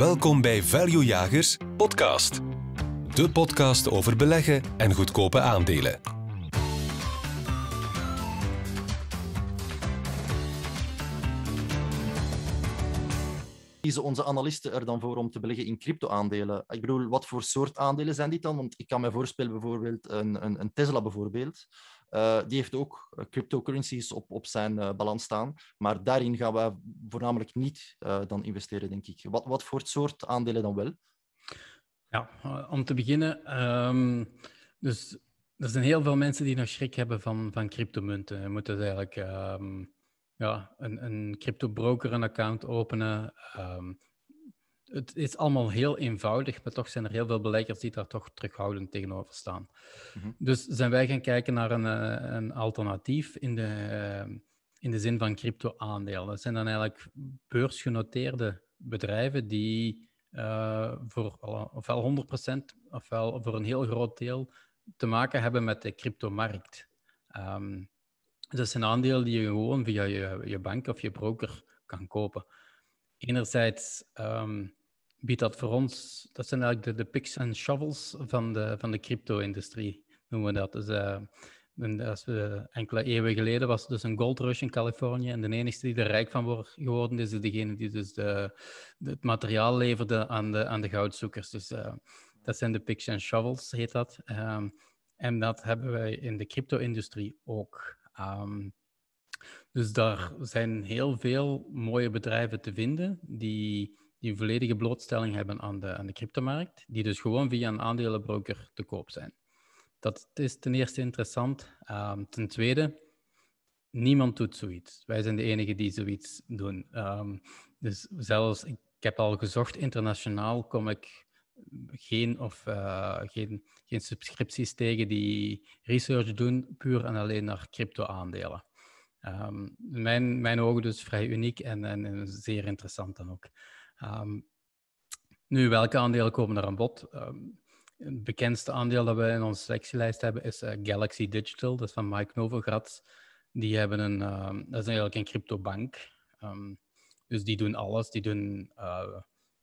Welkom bij Value Jagers Podcast. De podcast over beleggen en goedkope aandelen. Kiezen onze analisten er dan voor om te beleggen in crypto-aandelen? Ik bedoel, wat voor soort aandelen zijn dit dan? Want ik kan me voorstellen bijvoorbeeld een, een, een Tesla bijvoorbeeld. Eh, die heeft ook eh, cryptocurrencies op, op zijn eh, balans staan. Maar daarin gaan wij voornamelijk niet dan investeren, denk ik. Wat, wat voor soort aandelen dan wel? Ja, om te beginnen. Ehm, dus er zijn heel veel mensen die nog schrik hebben van, van cryptomunten. Je moet dus eigenlijk ehm, ja, een, een crypto-broker een account openen. Ehm, het is allemaal heel eenvoudig, maar toch zijn er heel veel beleggers die daar toch terughoudend tegenover staan. Mhm. Dus zijn wij gaan kijken naar een, eh, een alternatief in de, eh, in de zin van crypto-aandelen. Dat zijn dan eigenlijk beursgenoteerde bedrijven die eh, voor ofwel 100% ofwel voor een heel groot deel te maken hebben met de cryptomarkt. Um, dat is een aandeel die je gewoon via je, je bank of je broker kan kopen enerzijds ehm, biedt dat voor ons, dat zijn eigenlijk de, picks en shovels van de, van de crypto-industrie, noemen we dat. Dus, eh, als we, enkele eeuwen geleden was dus een Rush in Californië en de enige die er rijk van wordt geworden is, is degene die dus de, het materiaal leverde aan de, aan de goudzoekers. Dus eh, dat zijn de picks en shovels, heet dat. Ehm, en dat hebben wij in de crypto-industrie ook. Um, dus daar zijn heel veel mooie bedrijven te vinden die die een volledige blootstelling hebben aan de, aan de cryptomarkt, die dus gewoon via een aandelenbroker te koop zijn. Dat is ten eerste interessant. Ehm, ten tweede, niemand doet zoiets. Wij zijn de enigen die zoiets doen. Ehm, dus zelfs, ik heb al gezocht, internationaal kom ik geen, of, eh, geen, geen subscripties tegen die research doen, puur en alleen naar crypto-aandelen. Ehm, mijn, mijn ogen dus vrij uniek en, en, en zeer interessant dan ook. Ehm, nu, welke aandelen komen er aan bod? Ehm, het bekendste aandeel dat we in onze selectielijst hebben is eh, Galaxy Digital, dat is van Mike Novogratz. Die hebben een, ehm, dat is eigenlijk een cryptobank. Um, dus die doen alles. Die doen, eh,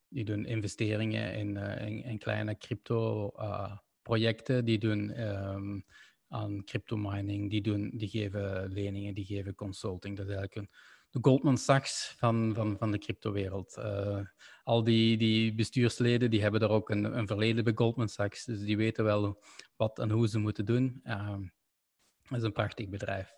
die doen investeringen in, eh, kleine crypto-projecten. die doen um, aan crypto mining. Die, doen, die geven leningen, die geven consulting. Dat is eigenlijk een, de Goldman Sachs van, van, van de cryptowereld. Uh, al die, die bestuursleden die hebben daar ook een, een verleden bij Goldman Sachs, dus die weten wel wat en hoe ze moeten doen. Ehm, dat is een prachtig bedrijf.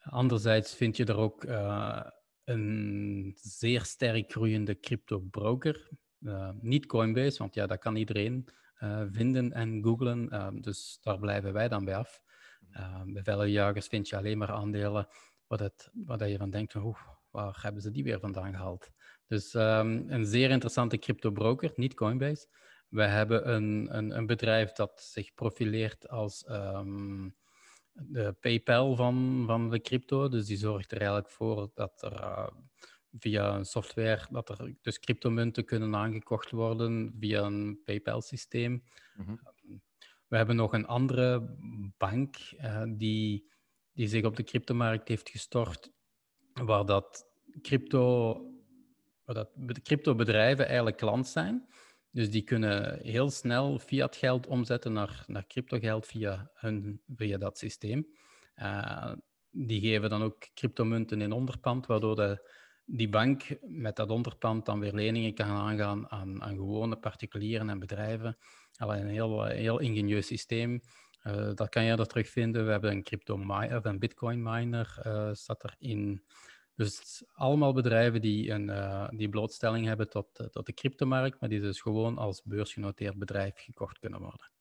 Anderzijds vind je er ook eh, een zeer sterk groeiende crypto broker. Eh, niet Coinbase, want ja, dat kan iedereen vinden en googlen. Ehm, dus daar blijven wij dan bij af. Ehm, bij veilige jagers vind je alleen maar aandelen wat, wat je van denkt, hoe, waar hebben ze die weer vandaan gehaald? Dus ehm, een zeer interessante crypto broker, niet Coinbase. We hebben een, een, een bedrijf dat zich profileert als ehm, de PayPal van, van de crypto. Dus die zorgt er eigenlijk voor dat er eh, via een software, dat er dus cryptomunten kunnen aangekocht worden via een PayPal-systeem. Mhm. We hebben nog een andere bank eh, die die zich op de cryptomarkt heeft gestort, waar dat crypto, waar dat crypto-bedrijven eigenlijk klant zijn. Dus die kunnen heel snel fiat geld omzetten naar, naar crypto geld via, hun, via dat systeem. Eh, die geven dan ook cryptomunten in onderpand, waardoor de, die bank met dat onderpand dan weer leningen kan aangaan aan, aan gewone particulieren en bedrijven. Al een heel, heel ingenieus systeem eh, dat kan je er terugvinden. We hebben een crypto miner een bitcoin miner eh, staat erin. Dus allemaal bedrijven die, een, eh, die blootstelling hebben tot, tot de cryptomarkt, maar die dus gewoon als beursgenoteerd bedrijf gekocht kunnen worden.